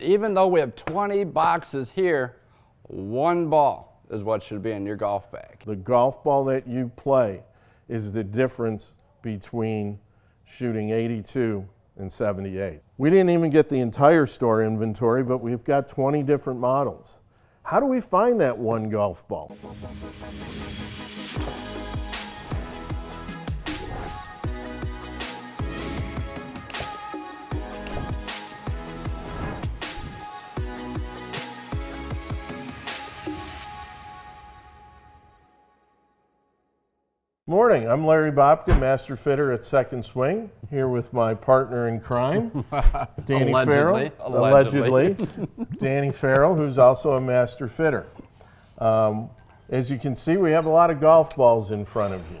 even though we have 20 boxes here, one ball is what should be in your golf bag. The golf ball that you play is the difference between shooting 82 and 78. We didn't even get the entire store inventory, but we've got 20 different models. How do we find that one golf ball? Morning, I'm Larry Bobkin, master fitter at Second Swing, here with my partner in crime, Danny allegedly, Farrell. Allegedly. allegedly. Danny Farrell, who's also a master fitter. Um, as you can see, we have a lot of golf balls in front of you.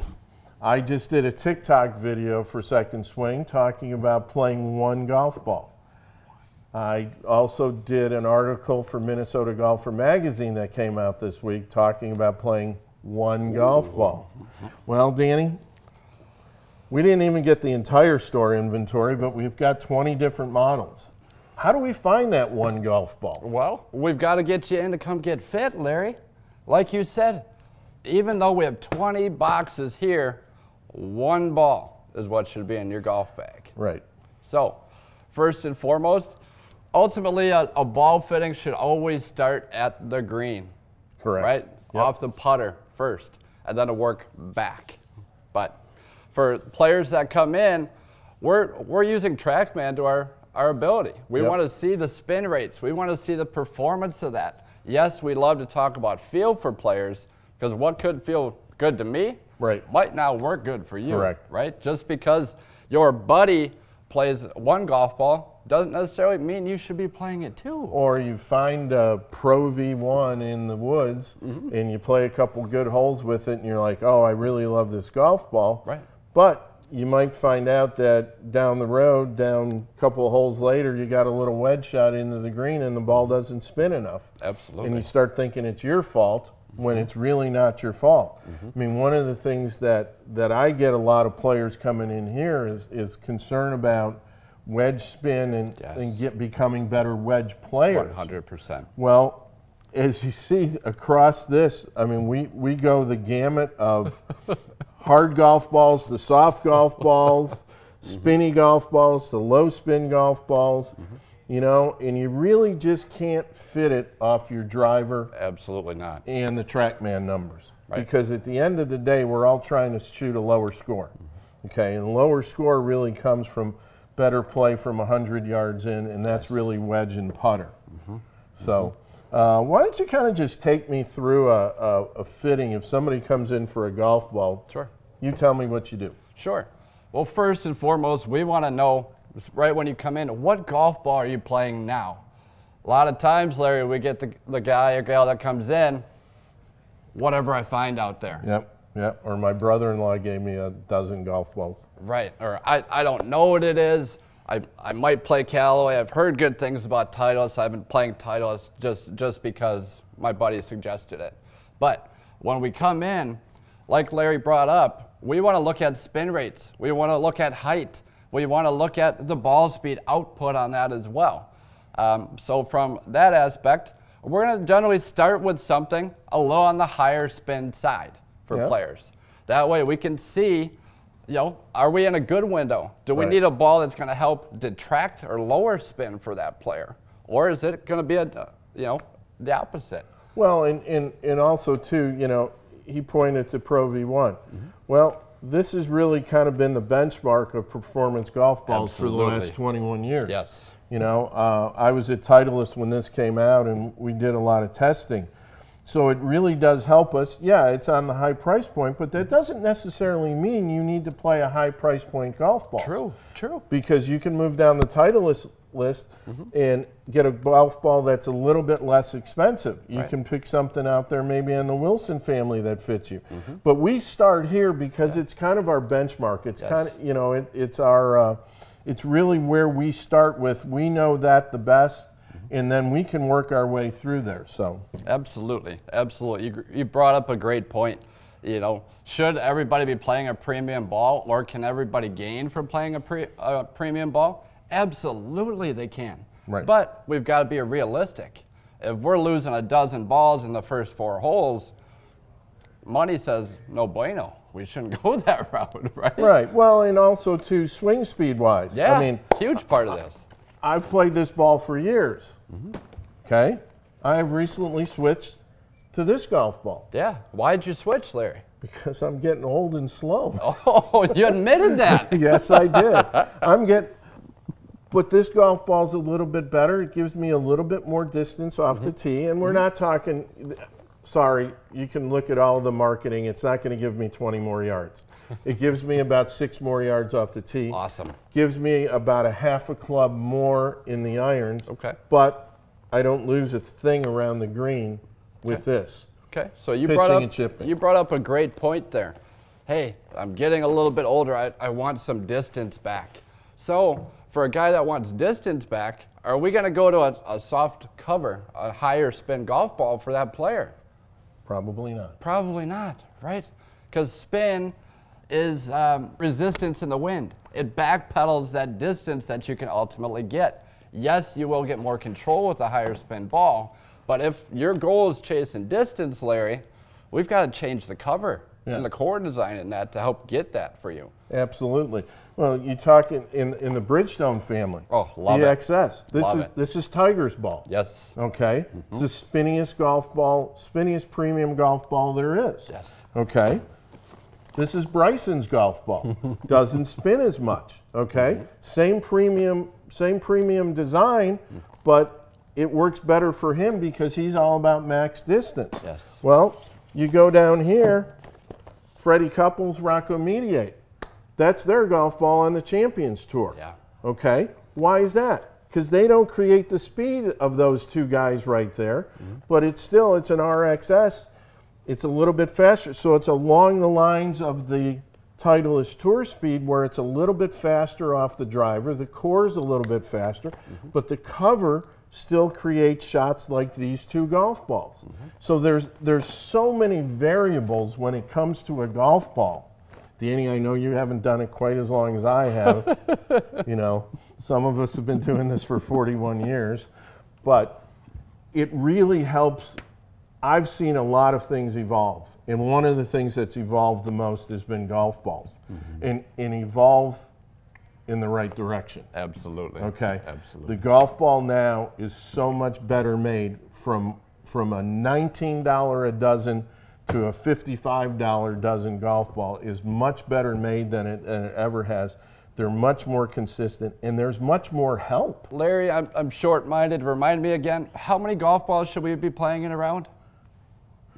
I just did a TikTok video for Second Swing talking about playing one golf ball. I also did an article for Minnesota Golfer magazine that came out this week talking about playing one golf ball. Well, Danny, we didn't even get the entire store inventory, but we've got 20 different models. How do we find that one golf ball? Well, we've got to get you in to come get fit, Larry. Like you said, even though we have 20 boxes here, one ball is what should be in your golf bag. Right. So, first and foremost, ultimately a, a ball fitting should always start at the green. Correct. Right? Yep. Off the putter first and then to work back. But for players that come in, we're, we're using TrackMan to our, our ability. We yep. want to see the spin rates. We want to see the performance of that. Yes, we love to talk about feel for players because what could feel good to me right. might not work good for you. Correct. Right? Just because your buddy plays one golf ball doesn't necessarily mean you should be playing it too. Or you find a Pro V1 in the woods mm -hmm. and you play a couple good holes with it and you're like, oh, I really love this golf ball. Right. But you might find out that down the road, down a couple of holes later, you got a little wedge shot into the green and the ball doesn't spin enough. Absolutely. And you start thinking it's your fault when mm-hmm. it's really not your fault. Mm -hmm. I mean, one of the things that that I get a lot of players coming in here is is concern about wedge spin and, yes. and get becoming better wedge players. 100%. Well, as you see across this, I mean, we, we go the gamut of hard golf balls, the soft golf balls, mm-hmm. spinny golf balls, the low spin golf balls, mm -hmm. you know, and you really just can't fit it off your driver. Absolutely not. And the TrackMan numbers. Right. Because at the end of the day, we're all trying to shoot a lower score. Mm-hmm. Okay, and lower score really comes from better play from 100 yards in, and that's really wedge and putter. Mm -hmm. So, uh, why don't you kind of just take me through a, a, a, fitting? If somebody comes in for a golf ball, sure. you tell me what you do. Sure. Well, first and foremost, we want to know right when you come in, what golf ball are you playing now? A lot of times, Larry, we get the, the guy or gal that comes in, whatever I find out there. Yep. Yeah, or my brother-in-law gave me a dozen golf balls. Right, or I, I don't know what it is. I, I might play Callaway. I've heard good things about Titleist. I've been playing Titleist just, just because my buddy suggested it. But when we come in, like Larry brought up, we want to look at spin rates. We want to look at height. We want to look at the ball speed output on that as well. Um, so from that aspect, we're going to generally start with something a little on the higher spin side for yep. players. That way we can see, you know, are we in a good window? Do we right. need a ball that's going to help detract or lower spin for that player? Or is it going to be, a, you know, the opposite? Well, and, and, and also, too, you know, he pointed to Pro V1. Mm -hmm. Well, this has really kind of been the benchmark of performance golf balls Absolutely. for the last 21 years. Yes. You know, uh, I was a Titleist when this came out, and we did a lot of testing. So it really does help us. Yeah, it's on the high price point, but that doesn't necessarily mean you need to play a high price point golf ball. True, true. Because you can move down the Titleist list mm -hmm. and get a golf ball that's a little bit less expensive. You right. can pick something out there maybe in the Wilson family that fits you. Mm -hmm. But we start here because yeah. it's kind of our benchmark. It's yes. kind of, you know, it, it's our, uh, it's really where we start with. We know that the best and then we can work our way through there. So absolutely, absolutely. You, you brought up a great point. You know, should everybody be playing a premium ball, or can everybody gain from playing a, pre, a premium ball? Absolutely, they can. Right. But we've got to be realistic. If we're losing a dozen balls in the first four holes, money says no bueno. We shouldn't go that route, right? Right. Well, and also to swing speed wise. Yeah. I mean, huge part of this. I've played this ball for years. Okay. Mm -hmm. I have recently switched to this golf ball. Yeah. Why would you switch, Larry? Because I'm getting old and slow. Oh, you admitted that. yes, I did. I'm getting. But this golf ball's a little bit better. It gives me a little bit more distance off mm -hmm. the mm-hmm. tee, and we're mm -hmm. not talking sorry, you can look at all the marketing. It's not going to give me 20 more yards. it gives me about six more yards off the tee. Awesome. Gives me about a half a club more in the irons. Okay. But I don't lose a thing around the green with okay. this. Okay. So you brought up and chipping. you brought up a great point there. Hey, I'm getting a little bit older. I, I want some distance back. So for a guy that wants distance back, are we going to go to a, a soft cover, a higher spin golf ball for that player? Probably not. Probably not, right? Because spin is um, resistance in the wind. It backpedals that distance that you can ultimately get. Yes, you will get more control with a higher spin ball, but if your goal is chasing distance, Larry, we've got to change the cover yeah. and the core design in that to help get that for you. Absolutely. Well, you talk in, in, in the Bridgestone family. Oh, love it. XS. This love is it. this is Tiger's ball. Yes. Okay. Mm -hmm. It's the mm-hmm. spinniest golf ball, spinniest premium golf ball there is. Yes. Okay. This is Bryson's golf ball. Doesn't spin as much. Okay. Mm -hmm. Same premium, same premium design, but it works better for him because he's all about max distance. Yes. Well, you go down here Freddie Couples, Rocco Mediate. That's their golf ball on the Champions Tour. Yeah. Okay. Why is that? Because they don't create the speed of those two guys right there, mm -hmm. but it's still it's an RXS. It's a little bit faster, so it's along the lines of the Titleist Tour speed, where it's a little bit faster off the driver. The core is a little bit faster, mm -hmm. but the cover still create shots like these two golf balls. Mm -hmm. So there's there's so many variables when it comes to a golf ball. Danny, I know you haven't done it quite as long as I have. you know, some of us have been doing this for 41 years, but it really helps. I've seen a lot of things evolve, and one of the things that's evolved the most has been golf balls, mm -hmm. and and evolve in the right direction. Absolutely. Okay. Absolutely. The golf ball now is so much better made from from a $19 a dozen to a $55 dozen golf ball is much better made than it, than it ever has. They're much more consistent and there's much more help. Larry, I'm, I'm short minded. Remind me again, how many golf balls should we be playing in a round?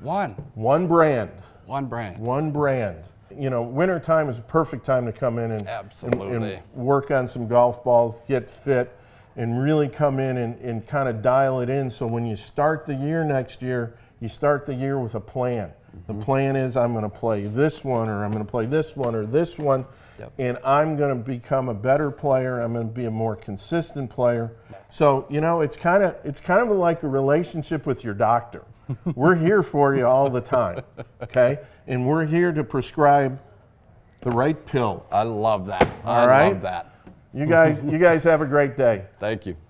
One. One brand. One brand. One brand. You know, winter time is a perfect time to come in and, and, and work on some golf balls, get fit, and really come in and, and kind of dial it in. So when you start the year next year, you start the year with a plan. Mm -hmm. The mm-hmm. plan is I'm going to play this one, or I'm going to play this one, or this one Yep. And I'm going to become a better player. I'm going to be a more consistent player. So you know, it's kind of it's kind of like a relationship with your doctor. we're here for you all the time, okay? And we're here to prescribe the right pill. I love that. All I right? love that. You guys, you guys have a great day. Thank you.